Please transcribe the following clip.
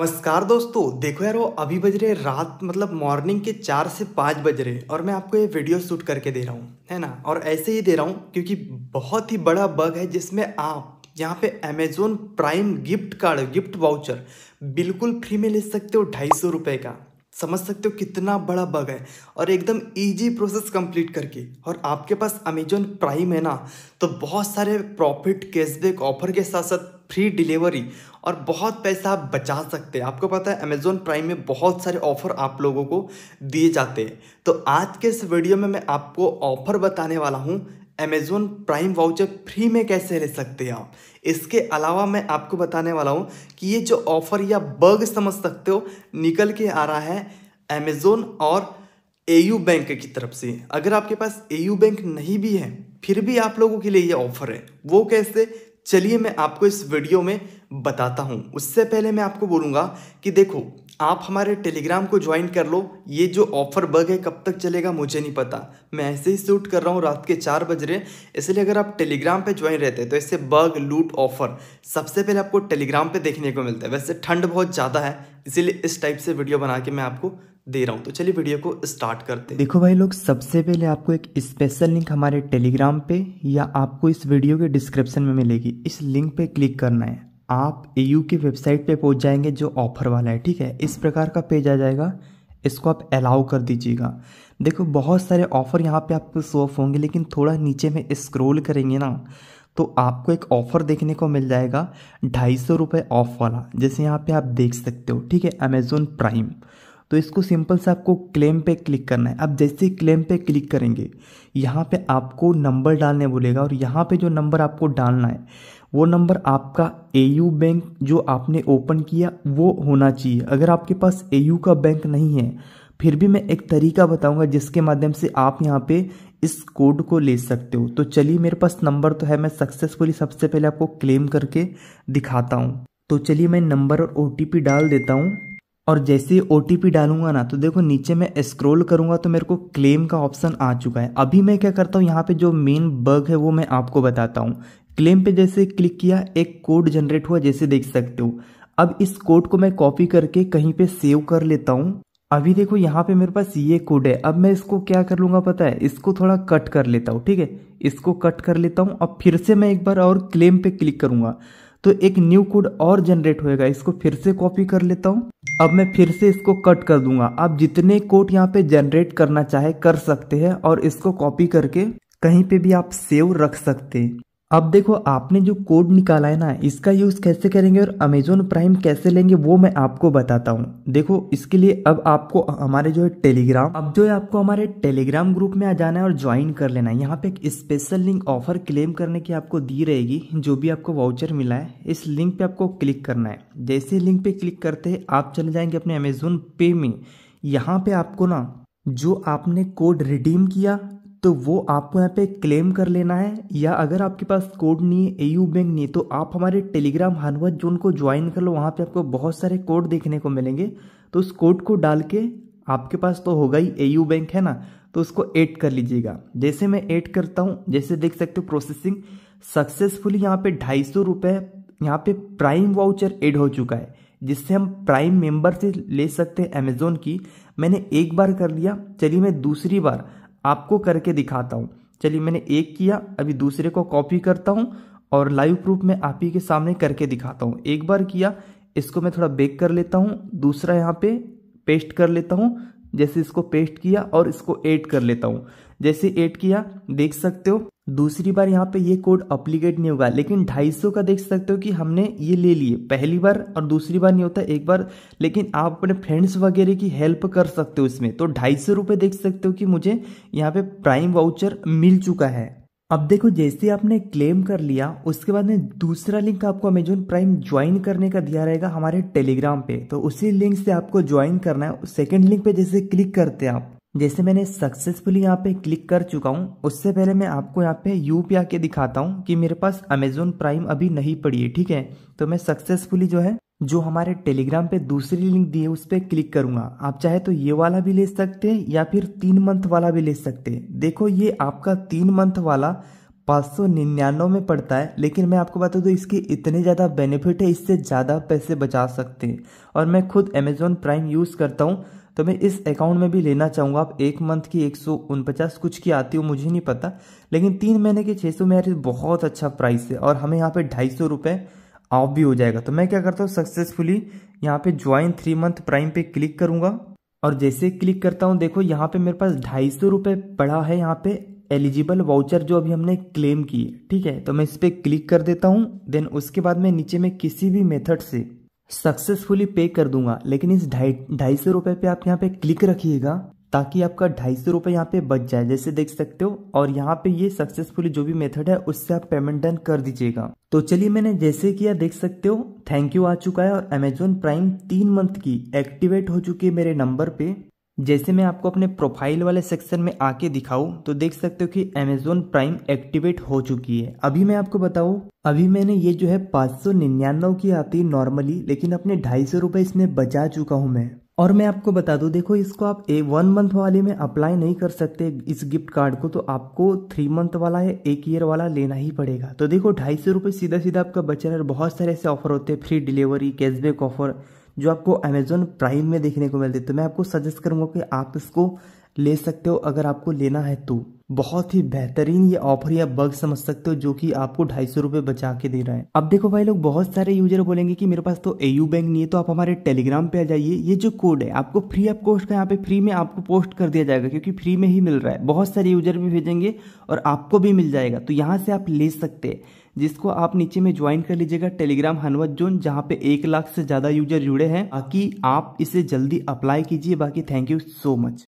नमस्कार दोस्तों देखो यार वो अभी बज रहे रात मतलब मॉर्निंग के चार से पाँच बज रहे और मैं आपको ये वीडियो शूट करके दे रहा हूँ है ना और ऐसे ही दे रहा हूँ क्योंकि बहुत ही बड़ा बग है जिसमें आप यहाँ पे Amazon prime gift card gift voucher बिल्कुल फ्री में ले सकते हो ढाई सौ रुपये का समझ सकते हो कितना बड़ा बग है और एकदम ईजी प्रोसेस कंप्लीट करके और आपके पास अमेजोन प्राइम है ना तो बहुत सारे प्रॉफिट कैशबैक ऑफर के साथ साथ फ्री डिलीवरी और बहुत पैसा आप बचा सकते हैं आपको पता है अमेज़ोन प्राइम में बहुत सारे ऑफ़र आप लोगों को दिए जाते हैं तो आज के इस वीडियो में मैं आपको ऑफ़र बताने वाला हूँ अमेज़ोन प्राइम वाउचर फ्री में कैसे ले सकते हैं आप इसके अलावा मैं आपको बताने वाला हूँ कि ये जो ऑफ़र या बग समझ सकते हो निकल के आ रहा है अमेज़ोन और एयू बैंक की तरफ से अगर आपके पास एयू बैंक नहीं भी है फिर भी आप लोगों के लिए ये ऑफ़र है वो कैसे चलिए मैं आपको इस वीडियो में बताता हूँ उससे पहले मैं आपको बोलूँगा कि देखो आप हमारे टेलीग्राम को ज्वाइन कर लो ये जो ऑफर बग है कब तक चलेगा मुझे नहीं पता मैं ऐसे ही शूट कर रहा हूँ रात के चार बज रहे इसलिए अगर आप टेलीग्राम पे ज्वाइन रहते हैं तो ऐसे बग लूट ऑफर सबसे पहले आपको टेलीग्राम पे देखने को मिलता है वैसे ठंड बहुत ज़्यादा है इसीलिए इस टाइप से वीडियो बना के मैं आपको दे रहा हूँ तो चलिए वीडियो को स्टार्ट करते हैं देखो भाई लोग सबसे पहले आपको एक स्पेशल लिंक हमारे टेलीग्राम पे या आपको इस वीडियो के डिस्क्रिप्शन में मिलेगी इस लिंक पे क्लिक करना है आप ए की वेबसाइट पे पहुंच जाएंगे जो ऑफर वाला है ठीक है इस प्रकार का पेज आ जाएगा इसको आप अलाउ कर दीजिएगा देखो बहुत सारे ऑफ़र यहाँ पे आपको शो ऑफ होंगे लेकिन थोड़ा नीचे में स्क्रॉल करेंगे ना तो आपको एक ऑफ़र देखने को मिल जाएगा ढाई सौ रुपये ऑफ वाला जैसे यहाँ पे आप देख सकते हो ठीक है अमेज़ोन प्राइम तो इसको सिंपल से आपको क्लेम पे क्लिक करना है अब जैसे क्लेम पे क्लिक करेंगे यहाँ पे आपको नंबर डालने बोलेगा और यहाँ पे जो नंबर आपको डालना है वो नंबर आपका ए बैंक जो आपने ओपन किया वो होना चाहिए अगर आपके पास ए का बैंक नहीं है फिर भी मैं एक तरीका बताऊंगा जिसके माध्यम से आप यहाँ पे इस कोड को ले सकते हो तो चलिए मेरे पास नंबर तो है मैं सक्सेसफुली सबसे पहले आपको क्लेम करके दिखाता हूँ तो चलिए मैं नंबर और ओ डाल देता हूँ और जैसे ओ डालूंगा ना तो देखो नीचे मैं स्क्रॉल करूंगा तो मेरे को क्लेम का ऑप्शन आ चुका है अभी मैं क्या करता हूँ यहाँ पे जो मेन बग है वो मैं आपको बताता हूँ क्लेम पे जैसे क्लिक किया एक कोड जनरेट हुआ जैसे देख सकते हो अब इस कोड को मैं कॉपी करके कहीं पे सेव कर लेता हूँ अभी देखो यहाँ पे मेरे पास ये कोड है अब मैं इसको क्या कर लूंगा पता है इसको थोड़ा कट कर लेता हूँ ठीक है इसको कट कर लेता हूँ अब फिर से मैं एक बार और क्लेम पे क्लिक करूंगा तो एक न्यू कोड और जनरेट होएगा इसको फिर से कॉपी कर लेता हूँ अब मैं फिर से इसको कट कर दूंगा आप जितने कोड यहाँ पे जनरेट करना चाहे कर सकते हैं और इसको कॉपी करके कहीं पे भी आप सेव रख सकते हैं अब देखो आपने जो कोड निकाला है ना इसका यूज़ कैसे करेंगे और अमेजोन प्राइम कैसे लेंगे वो मैं आपको बताता हूँ देखो इसके लिए अब आपको हमारे जो है टेलीग्राम अब जो है आपको हमारे टेलीग्राम ग्रुप में आ जाना है और ज्वाइन कर लेना है यहाँ पे एक स्पेशल लिंक ऑफर क्लेम करने की आपको दी रहेगी जो भी आपको वाउचर मिला है इस लिंक पे आपको क्लिक करना है जैसे लिंक पे क्लिक करते है आप चले जाएंगे अपने अमेजोन पे में यहाँ पे आपको ना जो आपने कोड रिडीम किया तो वो आपको यहाँ पे क्लेम कर लेना है या अगर आपके पास कोड नहीं है ए बैंक नहीं है तो आप हमारे टेलीग्राम हनवत जोन को ज्वाइन कर लो वहाँ पे आपको बहुत सारे कोड देखने को मिलेंगे तो उस कोड को डाल के आपके पास तो होगा ही ए बैंक है ना तो उसको ऐड कर लीजिएगा जैसे मैं ऐड करता हूँ जैसे देख सकते हो प्रोसेसिंग सक्सेसफुली यहाँ पे ढाई सौ रुपये यहाँ पे प्राइम वाउचर ऐड हो चुका है जिससे हम प्राइम मेम्बर से ले सकते हैं अमेजोन की मैंने एक बार कर लिया चलिए मैं दूसरी बार आपको करके दिखाता हूँ चलिए मैंने एक किया अभी दूसरे को कॉपी करता हूँ और लाइव प्रूफ में आप ही के सामने करके दिखाता हूँ एक बार किया इसको मैं थोड़ा बेक कर लेता हूँ दूसरा यहाँ पे पेस्ट कर लेता हूँ जैसे इसको पेस्ट किया और इसको ऐड कर लेता हूँ जैसे ऐड किया देख सकते हो दूसरी बार यहाँ पे ये कोड अप्लीकेट नहीं होगा लेकिन 250 का देख सकते हो कि हमने ये ले लिए पहली बार और दूसरी बार नहीं होता एक बार लेकिन आप अपने फ्रेंड्स वगैरह की हेल्प कर सकते हो इसमें तो ढाई सौ रुपये देख सकते हो कि मुझे यहाँ पे प्राइम वाउचर मिल चुका है अब देखो जैसे आपने क्लेम कर लिया उसके बाद में दूसरा लिंक आपको अमेजोन प्राइम ज्वाइन करने का दिया रहेगा हमारे टेलीग्राम पे तो उसी लिंक से आपको ज्वाइन करना है सेकेंड लिंक पे जैसे क्लिक करते हैं आप जैसे मैंने सक्सेसफुली यहाँ पे क्लिक कर चुका हूँ उससे पहले मैं आपको यहाँ पे यू पी आके दिखाता हूँ कि मेरे पास अमेजोन प्राइम अभी नहीं पड़ी है ठीक है तो मैं सक्सेसफुली जो है जो हमारे टेलीग्राम पे दूसरी लिंक दी है उस पर क्लिक करूंगा आप चाहे तो ये वाला भी ले सकते हैं या फिर तीन मंथ वाला भी ले सकते हैं देखो ये आपका तीन मंथ वाला पाँच सौ निन्यानवे में पड़ता है लेकिन मैं आपको बता दूँ इसके इतने ज़्यादा बेनिफिट है इससे ज़्यादा पैसे बचा सकते हैं और मैं खुद अमेजोन प्राइम यूज़ करता हूँ तो मैं इस अकाउंट में भी लेना चाहूँगा आप एक मंथ की एक सौ कुछ की आती हो मुझे नहीं पता लेकिन तीन महीने के छः सौ में यार बहुत अच्छा प्राइस है और हमें यहाँ पे ढाई सौ ऑफ भी हो जाएगा तो मैं क्या करता हूँ सक्सेसफुली यहाँ पे ज्वाइन थ्री मंथ प्राइम पे क्लिक करूँगा और जैसे क्लिक करता हूँ देखो यहाँ पे मेरे पास ढाई सौ रुपये पड़ा है यहाँ पे एलिजिबल वाउचर जो अभी हमने क्लेम की है ठीक है तो मैं इस पर क्लिक कर देता हूँ देन उसके बाद में नीचे में किसी भी मेथड से सक्सेसफुली पे कर दूंगा लेकिन इस ढाई ढाई सौ रुपये पे आप यहाँ पे क्लिक रखिएगा ताकि आपका ढाई सौ रुपये यहाँ पे बच जाए जैसे देख सकते हो और यहाँ पे ये सक्सेसफुली जो भी मेथड है उससे आप पेमेंट डन कर दीजिएगा तो चलिए मैंने जैसे किया देख सकते हो थैंक यू आ चुका है और अमेजोन प्राइम तीन मंथ की एक्टिवेट हो चुकी है मेरे नंबर पे जैसे मैं आपको अपने प्रोफाइल वाले सेक्शन में आके दिखाऊँ तो देख सकते हो कि अमेजोन प्राइम एक्टिवेट हो चुकी है अभी मैं आपको बताऊँ अभी मैंने ये जो है पाँच सौ निन्यानवे की आती है नॉर्मली लेकिन अपने ढाई सौ रुपये इसमें बचा चुका हूँ मैं और मैं आपको बता दूं देखो इसको आप ए वन मंथ वाले में अप्लाई नहीं कर सकते इस गिफ्ट कार्ड को तो आपको थ्री मंथ वाला या एक ईयर वाला लेना ही पड़ेगा तो देखो ढाई सौ रुपये सीधा सीधा आपका बचा है बहुत सारे ऐसे ऑफर होते हैं फ्री डिलीवरी कैशबैक ऑफर जो आपको अमेजोन प्राइम में देखने को मिलती है तो मैं आपको सजेस्ट करूंगा कि आप इसको ले सकते हो अगर आपको लेना है तो बहुत ही बेहतरीन ये ऑफर या बग समझ सकते हो जो कि आपको ढाई सौ रुपए बचा के दे रहा है अब देखो भाई लोग बहुत सारे यूजर बोलेंगे कि मेरे पास तो एयू बैंक नहीं है तो आप हमारे टेलीग्राम पे आ जाइए ये जो कोड है आपको फ्री ऑफ कोस्ट का यहाँ पे फ्री में आपको पोस्ट कर दिया जाएगा क्योंकि फ्री में ही मिल रहा है बहुत सारे यूजर भी भेजेंगे और आपको भी मिल जाएगा तो यहाँ से आप ले सकते हैं जिसको आप नीचे में ज्वाइन कर लीजिएगा टेलीग्राम हनवत जोन जहाँ पे एक लाख से ज़्यादा यूजर जुड़े हैं बाकी आप इसे जल्दी अप्लाई कीजिए बाकी थैंक यू सो मच